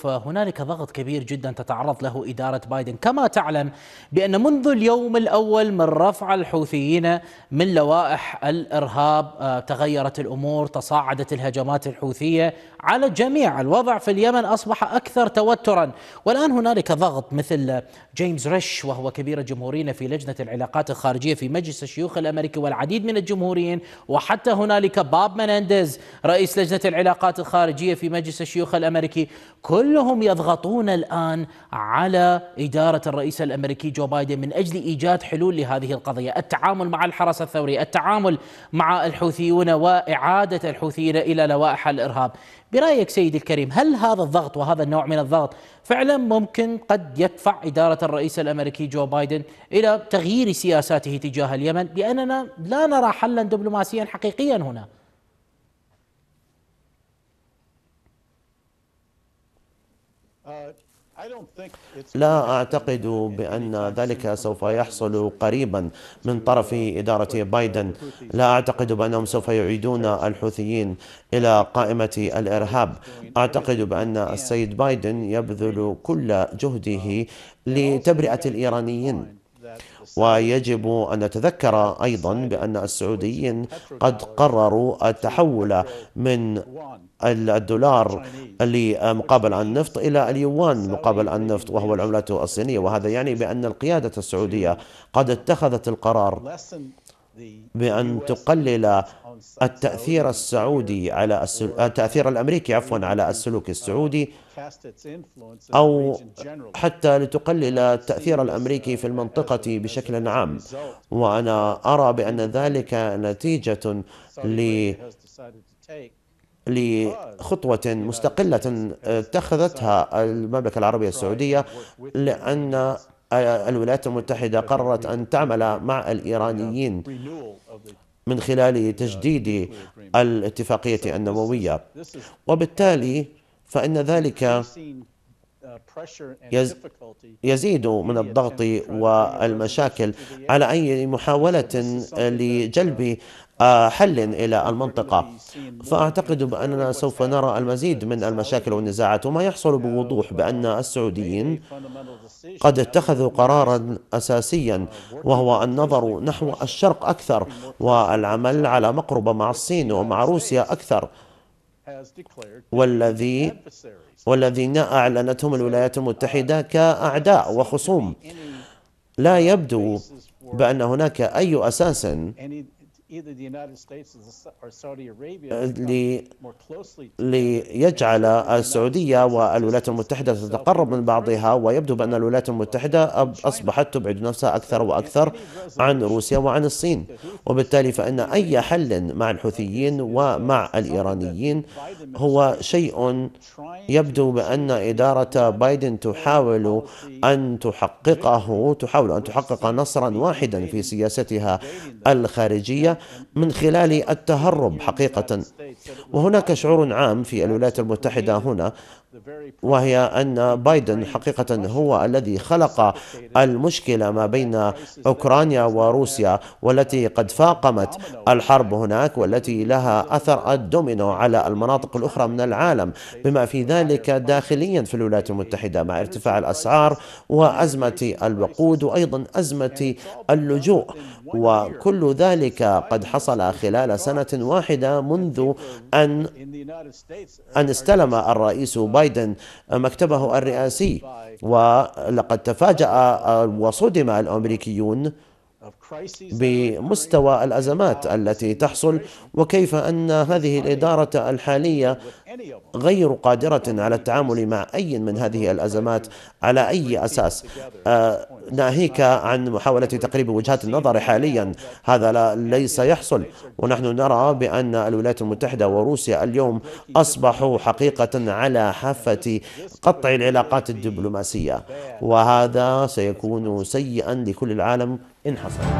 فهنالك ضغط كبير جدا تتعرض له إدارة بايدن كما تعلم بأن منذ اليوم الأول من رفع الحوثيين من لوائح الإرهاب آه، تغيرت الأمور تصاعدت الهجمات الحوثية على جميع الوضع في اليمن أصبح أكثر توترا والآن هنالك ضغط مثل جيمس ريش وهو كبير الجمهوريين في لجنة العلاقات الخارجية في مجلس الشيوخ الأمريكي والعديد من الجمهوريين وحتى هنالك باب منندز رئيس لجنة العلاقات الخارجية في مجلس الشيوخ الأمريكي كل كلهم يضغطون الان على اداره الرئيس الامريكي جو بايدن من اجل ايجاد حلول لهذه القضيه، التعامل مع الحرس الثوري، التعامل مع الحوثيون واعاده الحوثيين الى لوائح الارهاب. برايك سيدي الكريم هل هذا الضغط وهذا النوع من الضغط فعلا ممكن قد يدفع اداره الرئيس الامريكي جو بايدن الى تغيير سياساته تجاه اليمن؟ لاننا لا نرى حلا دبلوماسيا حقيقيا هنا. Uh, لا أعتقد بأن ذلك سوف يحصل قريبا من طرف إدارة بايدن لا أعتقد بأنهم سوف يعيدون الحوثيين إلى قائمة الإرهاب أعتقد بأن السيد بايدن يبذل كل جهده لتبرئة الإيرانيين ويجب أن نتذكر أيضا بأن السعوديين قد قرروا التحول من الدولار آه، مقابل عن النفط إلى اليوان مقابل عن النفط وهو العملة الصينية وهذا يعني بأن القيادة السعودية قد اتخذت القرار بأن تقلل التأثير السعودي على السل... التأثير الأمريكي عفوا على السلوك السعودي أو حتى لتقلل التأثير الأمريكي في uh, المنطقة بشكل عام وأنا أرى بأن ذلك نتيجة ل لخطوة مستقلة آه، اتخذتها المملكة العربية السعودية لأن آه، الولايات المتحدة قررت أن تعمل مع الإيرانيين من خلال تجديد الاتفاقية النووية وبالتالي فإن ذلك يزيد من الضغط والمشاكل على أي محاولة لجلب حل إلى المنطقة فأعتقد بأننا سوف نرى المزيد من المشاكل والنزاعات وما يحصل بوضوح بأن السعوديين قد اتخذوا قرارا أساسيا وهو النظر نحو الشرق أكثر والعمل على مقربة مع الصين ومع روسيا أكثر والذي والذين أعلنتهم الولايات المتحدة كأعداء وخصوم لا يبدو بأن هناك أي أساس ليجعل السعودية والولايات المتحدة تتقرب من بعضها ويبدو بأن الولايات المتحدة أصبحت تبعد نفسها أكثر وأكثر عن روسيا وعن الصين وبالتالي فإن أي حل مع الحوثيين ومع الإيرانيين هو شيء يبدو بأن إدارة بايدن تحاول أن تحققه تحاول أن تحقق نصرا واحدا في سياستها الخارجية من خلال التهرب حقيقة وهناك شعور عام في الولايات المتحدة هنا وهي أن بايدن حقيقة هو الذي خلق المشكلة ما بين أوكرانيا وروسيا والتي قد فاقمت الحرب هناك والتي لها أثر الدومينو على المناطق الأخرى من العالم بما في ذلك داخليا في الولايات المتحدة مع ارتفاع الأسعار وأزمة الوقود وأيضا أزمة اللجوء وكل ذلك قد حصل خلال سنة واحدة منذ أن أن استلم الرئيس بايدن بايدن مكتبه الرئاسي ولقد تفاجأ وصدم الأمريكيون بمستوى الازمات التي تحصل وكيف ان هذه الاداره الحاليه غير قادره على التعامل مع اي من هذه الازمات على اي اساس آه، ناهيك عن محاوله تقريب وجهات النظر حاليا هذا لا ليس يحصل ونحن نرى بان الولايات المتحده وروسيا اليوم اصبحوا حقيقه على حافه قطع العلاقات الدبلوماسيه وهذا سيكون سيئا لكل العالم إن حصل